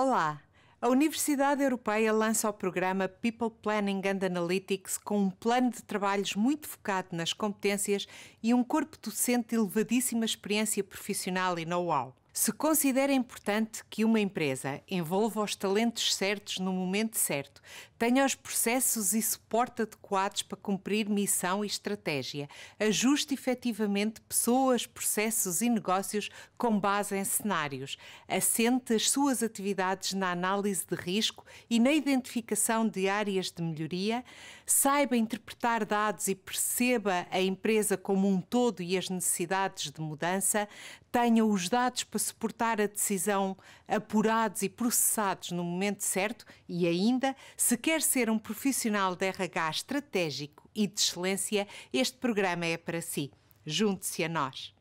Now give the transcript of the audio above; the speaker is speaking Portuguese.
Olá! A Universidade Europeia lança o programa People Planning and Analytics com um plano de trabalhos muito focado nas competências e um corpo docente de elevadíssima experiência profissional e know-how. Se considera importante que uma empresa envolva os talentos certos no momento certo, tenha os processos e suporte adequados para cumprir missão e estratégia, ajuste efetivamente pessoas, processos e negócios com base em cenários, assente as suas atividades na análise de risco e na identificação de áreas de melhoria, saiba interpretar dados e perceba a empresa como um todo e as necessidades de mudança, tenha os dados para suportar a decisão apurados e processados no momento certo e ainda, se quer ser um profissional de RH estratégico e de excelência, este programa é para si. Junte-se a nós.